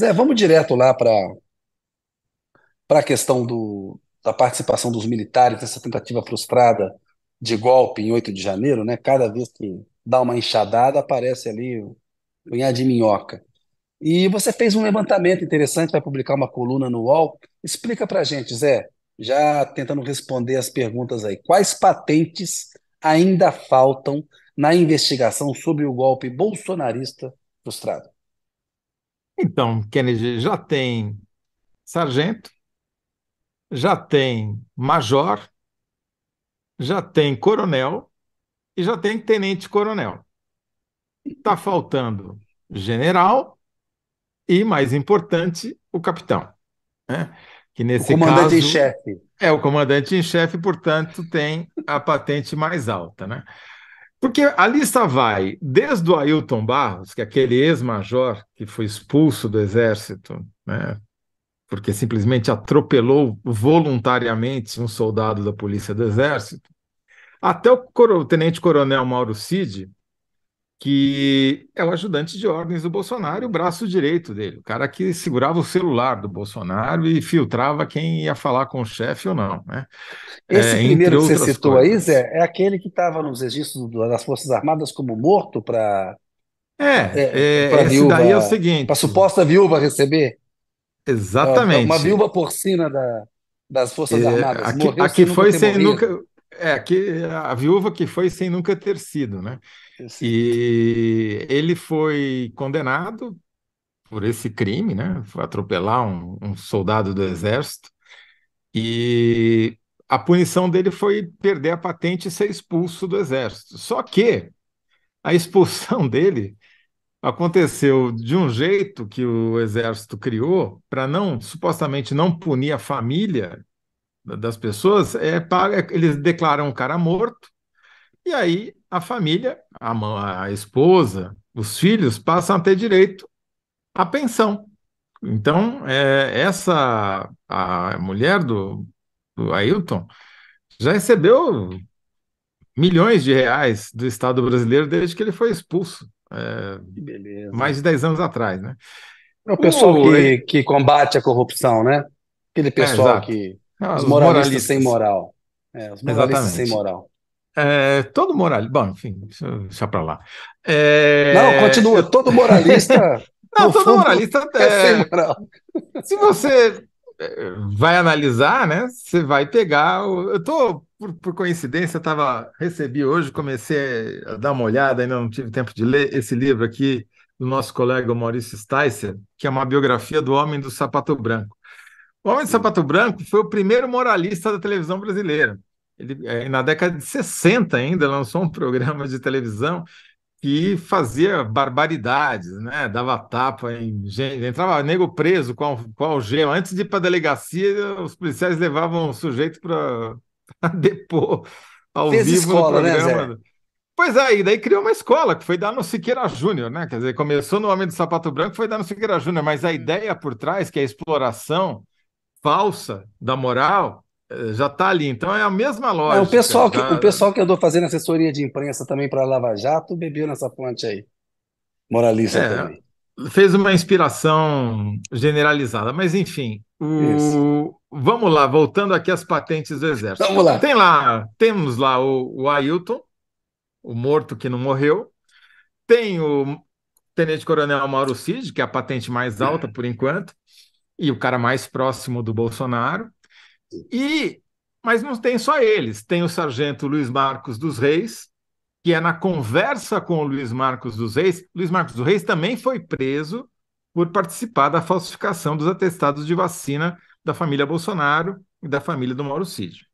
Zé, vamos direto lá para para a questão do, da participação dos militares, nessa tentativa frustrada de golpe em 8 de janeiro, né? Cada vez que dá uma enxadada, aparece ali o punhado de minhoca. E você fez um levantamento interessante, vai publicar uma coluna no UOL. Explica para gente, Zé, já tentando responder as perguntas aí. Quais patentes ainda faltam na investigação sobre o golpe bolsonarista frustrado? Então, Kennedy já tem sargento, já tem major, já tem coronel e já tem tenente-coronel. Está faltando general e, mais importante, o capitão. Né? Que nesse o comandante caso, chefe. É, o comandante em chefe, portanto, tem a patente mais alta. Né? Porque a lista vai desde o Ailton Barros, que é aquele ex-major que foi expulso do Exército, né, porque simplesmente atropelou voluntariamente um soldado da Polícia do Exército, até o tenente-coronel Mauro Cid, que é o ajudante de ordens do Bolsonaro, o braço direito dele, o cara que segurava o celular do Bolsonaro e filtrava quem ia falar com o chefe ou não. Né? Esse é, primeiro que você citou coisas. aí, Zé, é aquele que estava nos registros das Forças Armadas como morto para. É, é, é, pra viúva, esse daí é o seguinte. Para suposta viúva receber? É, Exatamente. Uma viúva porcina da, das Forças é, Armadas. Aqui, aqui foi sem nunca é, que a viúva que foi sem nunca ter sido, né? E ele foi condenado por esse crime, né? Foi atropelar um, um, soldado do exército. E a punição dele foi perder a patente e ser expulso do exército. Só que a expulsão dele aconteceu de um jeito que o exército criou para não supostamente não punir a família das pessoas é paga, é, eles declaram o cara morto e aí a família, a, a esposa, os filhos passam a ter direito à pensão. Então é, essa a mulher do, do Ailton já recebeu milhões de reais do Estado brasileiro desde que ele foi expulso. É, mais de 10 anos atrás, né? o pessoal o... que, que combate a corrupção, né? Aquele é, pessoal é, que ah, os, os, moralistas, moralistas sem moral. É, os moralistas Exatamente. sem moral. É, todo moralista. Bom, enfim, deixa para lá. É... Não, continua. Todo moralista. Não, todo moralista é, sem moral. Se você é, vai analisar, né? Você vai pegar. Eu tô por, por coincidência, tava recebi hoje, comecei a dar uma olhada, ainda não tive tempo de ler esse livro aqui do nosso colega Maurício Sticer, que é uma biografia do homem do sapato branco. O Homem de Sapato Branco foi o primeiro moralista da televisão brasileira. Ele, é, na década de 60 ainda, lançou um programa de televisão que fazia barbaridades, né? Dava tapa em gente, entrava nego preso com, com algema. Antes de ir para a delegacia, os policiais levavam o sujeito para depor ao Fez vivo escola, no né, programa. Né, Pois é, e daí criou uma escola que foi dar no Siqueira Júnior, né? Quer dizer, começou no Homem do Sapato Branco, foi dar no Siqueira Júnior, mas a hum. ideia por trás, que é a exploração falsa da moral eh, já está ali. Então é a mesma lógica. É, o, pessoal que, o pessoal que andou fazendo assessoria de imprensa também para Lava Jato bebeu nessa fonte aí. Moralista é, também. Fez uma inspiração generalizada, mas enfim. O... Vamos lá, voltando aqui às patentes do Exército. Vamos lá. Tem lá temos lá o, o Ailton, o morto que não morreu. Tem o Tenente Coronel Mauro Cid, que é a patente mais alta por enquanto e o cara mais próximo do Bolsonaro. E mas não tem só eles, tem o sargento Luiz Marcos dos Reis, que é na conversa com o Luiz Marcos dos Reis. Luiz Marcos dos Reis também foi preso por participar da falsificação dos atestados de vacina da família Bolsonaro e da família do Mauro Cid.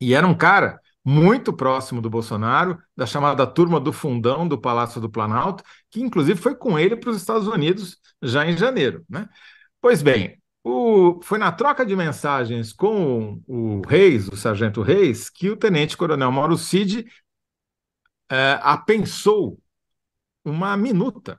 E era um cara muito próximo do Bolsonaro, da chamada turma do fundão do Palácio do Planalto, que inclusive foi com ele para os Estados Unidos já em janeiro, né? Pois bem, o, foi na troca de mensagens com o Reis, o sargento Reis, que o tenente-coronel Mauro Cid é, apensou uma minuta,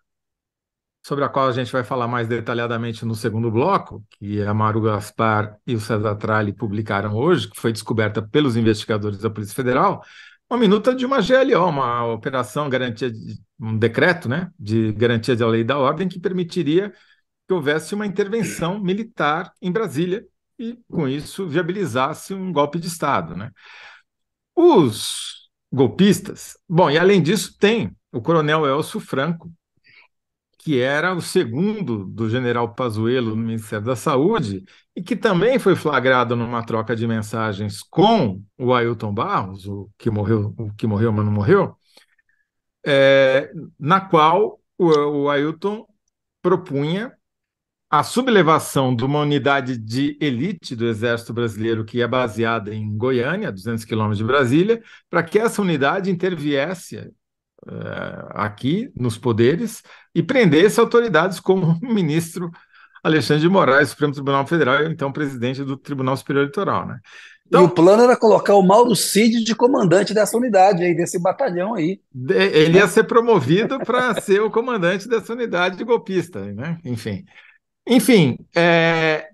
sobre a qual a gente vai falar mais detalhadamente no segundo bloco, que é a Maru Gaspar e o César Tralli publicaram hoje, que foi descoberta pelos investigadores da Polícia Federal, uma minuta de uma GLO, uma operação garantia de, um decreto, né, de garantia da lei e da ordem que permitiria que houvesse uma intervenção militar em Brasília e, com isso, viabilizasse um golpe de Estado. Né? Os golpistas. Bom, e além disso, tem o coronel Elcio Franco, que era o segundo do general Pazuello no Ministério da Saúde e que também foi flagrado numa troca de mensagens com o Ailton Barros, o que morreu, o que morreu mas não morreu, é, na qual o, o Ailton propunha a sublevação de uma unidade de elite do Exército Brasileiro, que é baseada em Goiânia, 200 quilômetros de Brasília, para que essa unidade interviesse uh, aqui nos poderes e prendesse autoridades como o ministro Alexandre de Moraes, Supremo Tribunal Federal, e então presidente do Tribunal Superior Eleitoral. Né? Então, e o plano era colocar o Mauro Cid de comandante dessa unidade aí, desse batalhão aí. Ele ia ser promovido para ser o comandante dessa unidade de golpista, né? Enfim. Enfim, é,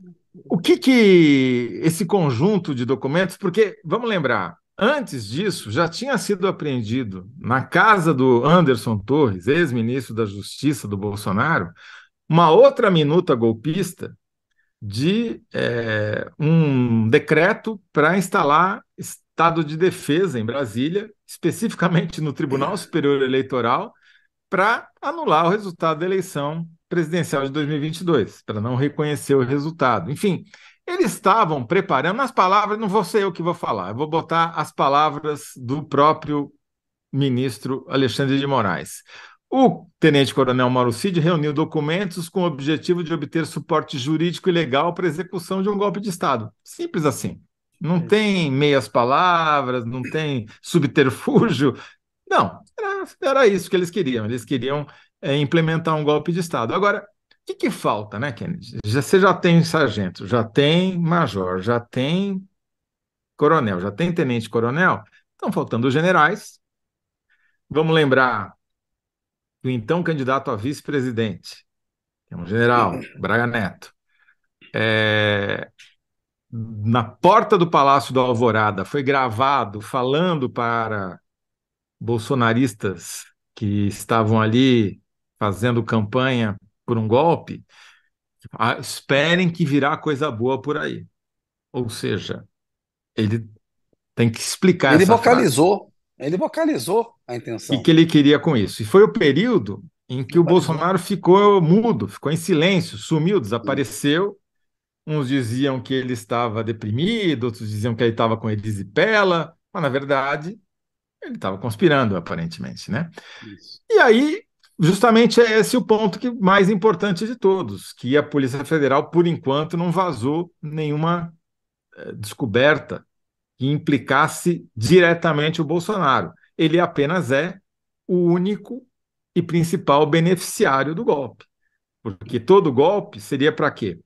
o que, que esse conjunto de documentos, porque vamos lembrar, antes disso já tinha sido apreendido na casa do Anderson Torres, ex-ministro da Justiça do Bolsonaro, uma outra minuta golpista de é, um decreto para instalar estado de defesa em Brasília, especificamente no Tribunal Superior Eleitoral, para anular o resultado da eleição presidencial de 2022, para não reconhecer o resultado. Enfim, eles estavam preparando as palavras, não vou ser eu que vou falar, eu vou botar as palavras do próprio ministro Alexandre de Moraes. O tenente-coronel Cid reuniu documentos com o objetivo de obter suporte jurídico e legal para a execução de um golpe de Estado. Simples assim. Não tem meias palavras, não tem subterfúgio. Não, era, era isso que eles queriam. Eles queriam é, implementar um golpe de Estado. Agora, o que, que, falta, né, Kennedy? Já, você já tem sargento, já tem major, já tem coronel, já tem tenente-coronel. Estão faltando os generais. Vamos lembrar do então candidato a vice-presidente, que é um general, Braga Neto. É, na porta do Palácio da Alvorada foi gravado falando para bolsonaristas que estavam ali fazendo campanha por um golpe, esperem que virá coisa boa por aí. Ou seja, ele tem que explicar. Ele vocalizou, frase. ele vocalizou a intenção. E que ele queria com isso. E foi o período em que o Bolsonaro ficou mudo, ficou em silêncio, sumiu, desapareceu. Uns diziam que ele estava deprimido, outros diziam que ele estava com erisipela, mas na verdade ele estava conspirando, aparentemente, né? Isso. E aí Justamente é esse o ponto que mais importante de todos, que a Polícia Federal, por enquanto, não vazou nenhuma eh, descoberta que implicasse diretamente o Bolsonaro. Ele apenas é o único e principal beneficiário do golpe. Porque todo golpe seria para quê?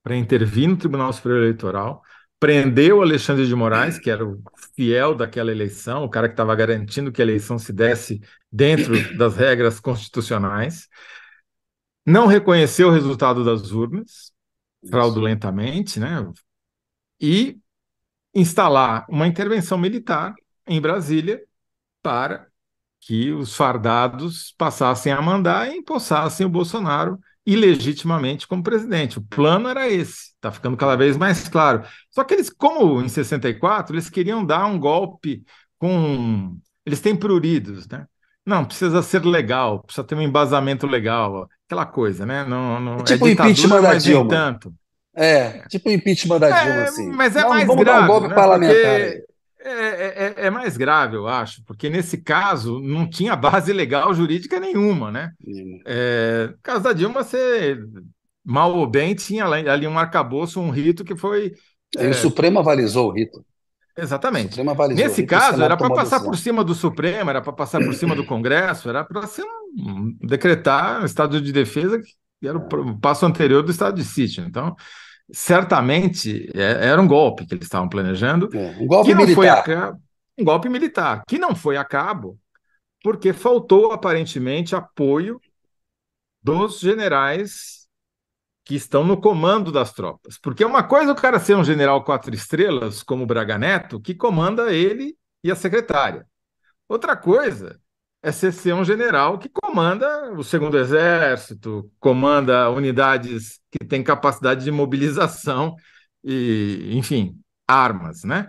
Para intervir no Tribunal Superior Eleitoral, prendeu Alexandre de Moraes, que era o fiel daquela eleição, o cara que estava garantindo que a eleição se desse dentro das regras constitucionais, não reconheceu o resultado das urnas, fraudulentamente, né? E instalar uma intervenção militar em Brasília para que os fardados passassem a mandar e empossassem o Bolsonaro ilegitimamente como presidente. O plano era esse, está ficando cada vez mais claro. Só que eles, como em 64, eles queriam dar um golpe com. Eles têm pruridos, né? Não, precisa ser legal, precisa ter um embasamento legal, aquela coisa, né? Não, não... É tipo é impeachment da Dilma. Tanto. É, tipo impeachment da é, Dilma, assim. Mas é não, mais vamos grave, dar um golpe né? parlamentar. Porque é, é, é, é, mais grave, eu acho, porque nesse caso não tinha base legal jurídica nenhuma, né? É, no caso da Dilma, você mal ou bem tinha ali um arcabouço, um rito que foi. É... O Supremo avalizou o rito. Exatamente. Nesse caso, era para passar por cima do Supremo, era para passar por cima do Congresso, era para ser um, decretar um estado de defesa, que era o passo anterior do estado de sítio. Então, certamente é, era um golpe que eles estavam planejando. É, um golpe militar. um golpe militar, que não foi a cabo, porque faltou aparentemente apoio dos generais que estão no comando das tropas. Porque é uma coisa é o cara ser um general quatro estrelas, como o Braga Neto, que comanda ele e a secretária. Outra coisa é ser um general que comanda o segundo exército, comanda unidades que têm capacidade de mobilização e, enfim, armas, né?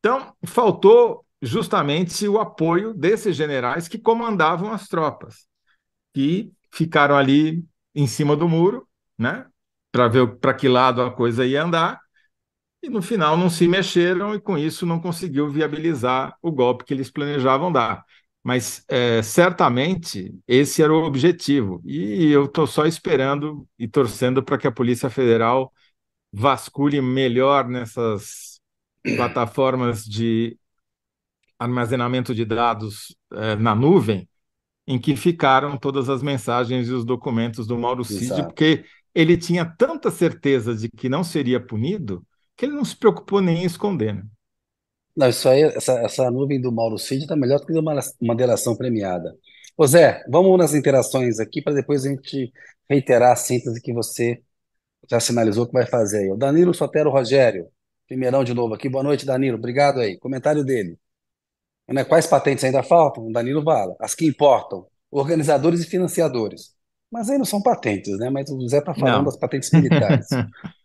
Então, faltou justamente o apoio desses generais que comandavam as tropas, que ficaram ali em cima do muro, né? Para ver para que lado a coisa ia andar. E no final não se mexeram e com isso não conseguiu viabilizar o golpe que eles planejavam dar. Mas é, certamente esse era o objetivo. E eu estou só esperando e torcendo para que a Polícia Federal vasculhe melhor nessas plataformas de armazenamento de dados é, na nuvem, em que ficaram todas as mensagens e os documentos do Mauro Cid, Exato. porque ele tinha tanta certeza de que não seria punido que ele não se preocupou nem em esconder. Né? Não, isso aí, essa, essa nuvem do Mauro Cid está melhor do que uma delação premiada. Ô Zé, vamos nas interações aqui para depois a gente reiterar a síntese que você já sinalizou que vai fazer aí. O Danilo Sotero Rogério, primeirão de novo aqui. Boa noite, Danilo. Obrigado aí. Comentário dele. Né? Quais patentes ainda faltam? O Danilo Vala. As que importam, organizadores e financiadores. Mas aí não são patentes, né? Mas o Zé está falando não. das patentes militares.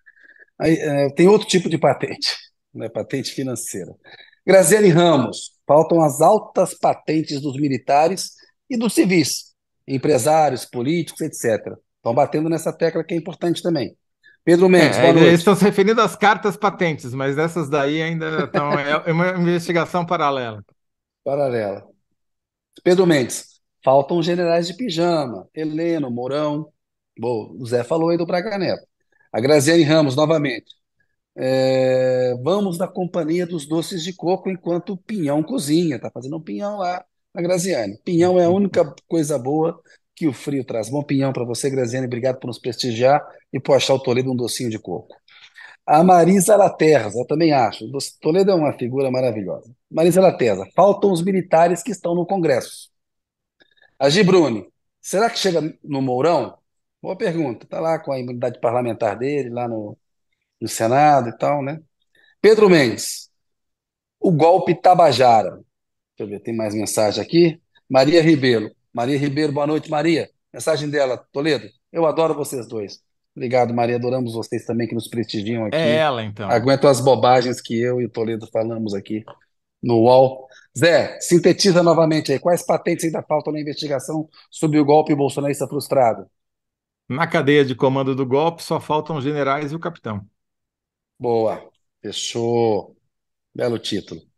aí, é, tem outro tipo de patente. Não é patente financeira. Graziele Ramos, faltam as altas patentes dos militares e dos civis, empresários, políticos, etc. Estão batendo nessa tecla que é importante também. Pedro é, Mendes, é, Eles estão se referindo às cartas patentes, mas essas daí ainda estão. é uma investigação paralela. Paralela. Pedro Mendes, faltam generais de pijama, Heleno, Mourão. Bom, o Zé falou aí do Braga Neto. A Graziane Ramos, novamente. É, vamos na companhia dos doces de coco enquanto o Pinhão cozinha. Tá fazendo um pinhão lá na Graziane. Pinhão é a única coisa boa que o frio traz. Bom pinhão para você, Graziane. Obrigado por nos prestigiar e por achar o Toledo um docinho de coco. A Marisa Laterza, eu também acho. Toledo é uma figura maravilhosa. Marisa Laterza, faltam os militares que estão no Congresso. A Gibrune, será que chega no Mourão? Boa pergunta. Está lá com a imunidade parlamentar dele, lá no, no Senado e tal, né? Pedro Mendes, o golpe Tabajara. Deixa eu ver, tem mais mensagem aqui. Maria Ribeiro. Maria Ribeiro, boa noite, Maria. Mensagem dela, Toledo. Eu adoro vocês dois. Obrigado, Maria. Adoramos vocês também que nos prestigiam aqui. É ela, então. Aguento as bobagens que eu e o Toledo falamos aqui no UOL. Zé, sintetiza novamente aí. Quais patentes ainda faltam na investigação sobre o golpe bolsonarista frustrado? Na cadeia de comando do golpe só faltam generais e o capitão. Boa. Fechou. Belo título.